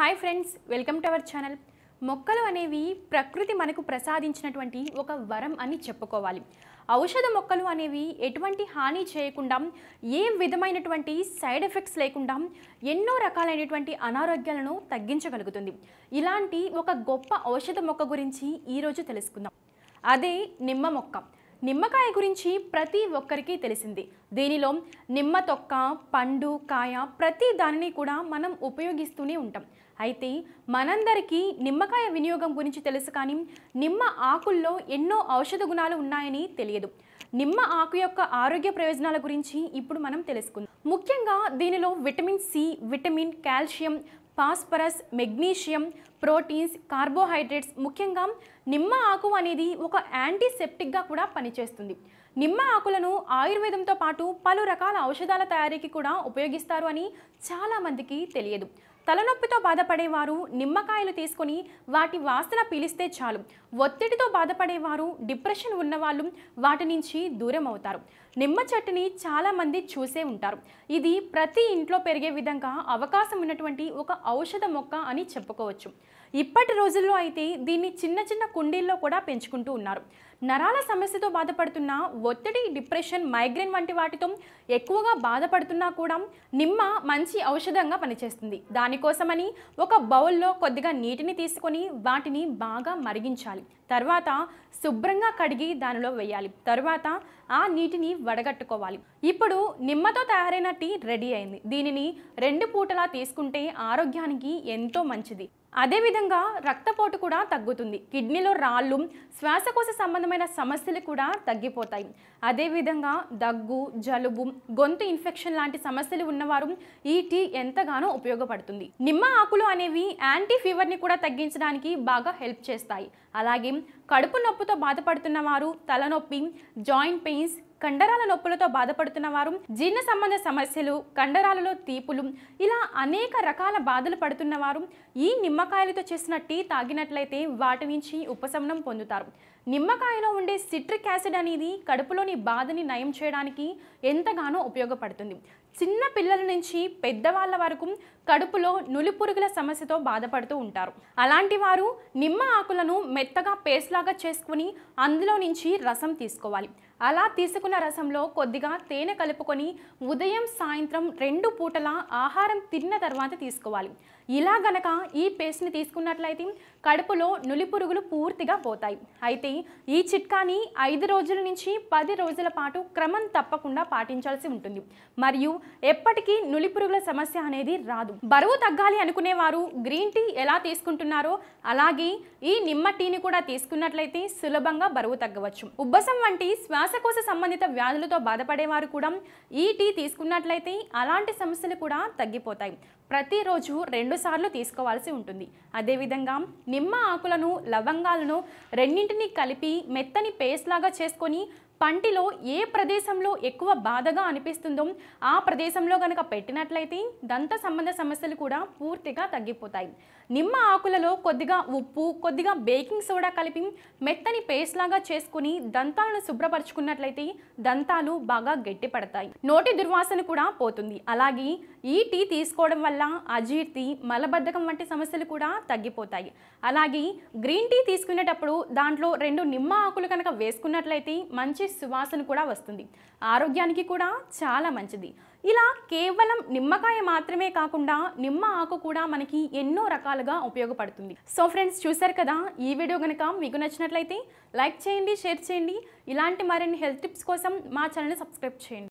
hi friends welcome to our channel మొక్కలు అనేవి ప్రకృతి మనకు ప్రసాదించినటువంటి ఒక వరం అని చెప్పుకోవాలి ఔషధ మొక్కలు అనేవి ఎటువంటి హాని చేయకుండా ఏ విధమైనటువంటి సైడ్ ఎఫెక్ట్స్ లేకుండా ఎన్నో రకాలైనటువంటి అనారోగ్యాలను తగ్గించగలుగుతుంది ఇలాంటి ఒక గొప్ప ఔషధ మొక్క గురించి ఈరోజు తెలుసుకుందాం అదే నిమ్మ మొక్క నిమ్మకాయ గురించి ప్రతి ఒక్కరికి తెలిసింది దీనిలో నిమ్మ తొక్క పండు కాయ ప్రతి దానిని కూడా మనం ఉపయోగిస్తూనే ఉంటాం అయితే మనందరికీ నిమ్మకాయ వినియోగం గురించి తెలుసు కానీ నిమ్మ ఆకుల్లో ఎన్నో ఔషధ గుణాలు ఉన్నాయని తెలియదు నిమ్మ ఆకు యొక్క ఆరోగ్య ప్రయోజనాల గురించి ఇప్పుడు మనం తెలుసుకుందాం ముఖ్యంగా దీనిలో vitamin C vitamin calcium phosphorus magnesium proteins carbohydrates ముఖ్యంగా నిమ్మ ఆకు అనేది ఒక యాంటీసెప్టిక్గా కూడా పనిచేస్తుంది నిమ్మ ఆకులను ఆయుర్వేదంతో పాటు పలు రకాల ఔషధాల తయారీకి కూడా ఉపయోగిస్తారు అని చాలామందికి తెలియదు తలనొప్పితో బాధపడేవారు నిమ్మకాయలు తీసుకొని వాటి వాసన పీలిస్తే చాలు ఒత్తిడితో బాధపడేవారు డిప్రెషన్ ఉన్నవాళ్ళు వాటి నుంచి దూరం అవుతారు నిమ్మ చెట్టుని చాలామంది చూసే ఉంటారు ఇది ప్రతి ఇంట్లో పెరిగే విధంగా అవకాశం ఉన్నటువంటి ఒక ఔషధ మొక్క అని చెప్పుకోవచ్చు ఇప్పటి రోజుల్లో అయితే దీన్ని చిన్న చిన్న కుండీల్లో కూడా పెంచుకుంటూ ఉన్నారు నరాల సమస్యతో బాధపడుతున్న ఒత్తిడి డిప్రెషన్ మైగ్రేన్ వంటి వాటితో ఎక్కువగా బాధపడుతున్నా కూడా నిమ్మ మంచి ఔషధంగా పనిచేస్తుంది దానికోసమని ఒక బౌల్లో కొద్దిగా నీటిని తీసుకొని వాటిని బాగా మరిగించాలి తర్వాత శుభ్రంగా కడిగి దానిలో వేయాలి తర్వాత ఆ నీటిని వడగట్టుకోవాలి ఇప్పుడు నిమ్మతో తయారైన టీ రెడీ అయింది దీనిని రెండు పూటలా తీసుకుంటే ఆరోగ్యానికి ఎంతో మంచిది అదేవిధంగా రక్తపోటు కూడా తగ్గుతుంది కిడ్నీలో రాళ్ళు శ్వాసకోశ సంబంధమైన సమస్యలు కూడా తగ్గిపోతాయి అదేవిధంగా దగ్గు జలుబు గొంతు ఇన్ఫెక్షన్ లాంటి సమస్యలు ఉన్నవారు ఈ టీ ఎంతగానో ఉపయోగపడుతుంది నిమ్మ ఆకులు అనేవి యాంటీ ఫీవర్ని కూడా తగ్గించడానికి బాగా హెల్ప్ చేస్తాయి అలాగే కడుపు నొప్పితో బాధపడుతున్న వారు తలనొప్పి జాయింట్ పెయిన్స్ కండరాల నొప్పులతో బాధపడుతున్న వారు జీర్ణ సంబంధ సమస్యలు కండరాలలో తీపులు ఇలా అనేక రకాల బాధలు పడుతున్న వారు ఈ నిమ్మకాయలతో చేసిన టీ తాగినట్లయితే వాటి నుంచి ఉపశమనం పొందుతారు నిమ్మకాయలో ఉండే సిట్రిక్ యాసిడ్ అనేది కడుపులోని బాధని నయం చేయడానికి ఎంతగానో ఉపయోగపడుతుంది చిన్న పిల్లల నుంచి పెద్దవాళ్ళ వరకు కడుపులో నులిపురుగుల సమస్యతో బాధపడుతూ ఉంటారు అలాంటి వారు నిమ్మ ఆకులను మెత్తగా పేస్ట్లాగా చేసుకుని అందులో నుంచి రసం తీసుకోవాలి అలా తీసుకున్న రసంలో కొద్దిగా తేనె కలుపుకొని ఉదయం సాయంత్రం రెండు పూటల ఆహారం తిన్న తర్వాత తీసుకోవాలి ఇలా గనక ఈ పేస్ట్ని తీసుకున్నట్లయితే కడుపులో నులి పురుగులు పూర్తిగా పోతాయి అయితే ఈ చిట్కాని ఐదు రోజుల నుంచి పది రోజుల పాటు క్రమం తప్పకుండా పాటించాల్సి ఉంటుంది మరియు ఎప్పటికీ నులి సమస్య అనేది రాదు బరువు తగ్గాలి అనుకునేవారు గ్రీన్ టీ ఎలా తీసుకుంటున్నారో అలాగే ఈ నిమ్మ టీని కూడా తీసుకున్నట్లయితే సులభంగా బరువు తగ్గవచ్చు ఉబ్బసం వంటి శ్వాస శ్వాసకోశ సంబంధిత వ్యాధులతో బాధపడేవారు కూడా ఈ టీ తీసుకున్నట్లయితే అలాంటి సమస్యలు కూడా తగ్గిపోతాయి ప్రతిరోజు రెండుసార్లు తీసుకోవాల్సి ఉంటుంది అదేవిధంగా నిమ్మ ఆకులను లవంగాలను రెండింటినీ కలిపి మెత్తని పేస్ట్ లాగా చేసుకొని పంటిలో ఏ ప్రదేశంలో ఎక్కువ బాధగా అనిపిస్తుందో ఆ ప్రదేశంలో కనుక పెట్టినట్లయితే దంత సంబంధ సమస్యలు కూడా పూర్తిగా తగ్గిపోతాయి నిమ్మ ఆకులలో కొద్దిగా ఉప్పు కొద్దిగా బేకింగ్ సోడా కలిపి మెత్తని పేస్ట్ లాగా చేసుకుని దంతాలను శుభ్రపరచుకున్నట్లయితే దంతాలు బాగా గట్టిపడతాయి నోటి దుర్వాసన కూడా పోతుంది అలాగే ఈ టీ తీసుకోవడం వల్ల అజీర్తి మలబద్ధకం వంటి సమస్యలు కూడా తగ్గిపోతాయి అలాగే గ్రీన్ టీ తీసుకునేటప్పుడు దాంట్లో రెండు నిమ్మ ఆకులు కనుక వేసుకున్నట్లయితే మంచి సువాసన కూడా వస్తుంది ఆరోగ్యానికి కూడా చాలా మంచిది ఇలా కేవలం నిమ్మకాయ మాత్రమే కాకుండా నిమ్మ ఆకు కూడా మనకి ఎన్నో రకాలుగా ఉపయోగపడుతుంది సో ఫ్రెండ్స్ చూసారు కదా ఈ వీడియో కనుక మీకు నచ్చినట్లయితే లైక్ చేయండి షేర్ చేయండి ఇలాంటి మరిన్ని హెల్త్ టిప్స్ కోసం మా ఛానల్ని సబ్స్క్రైబ్ చేయండి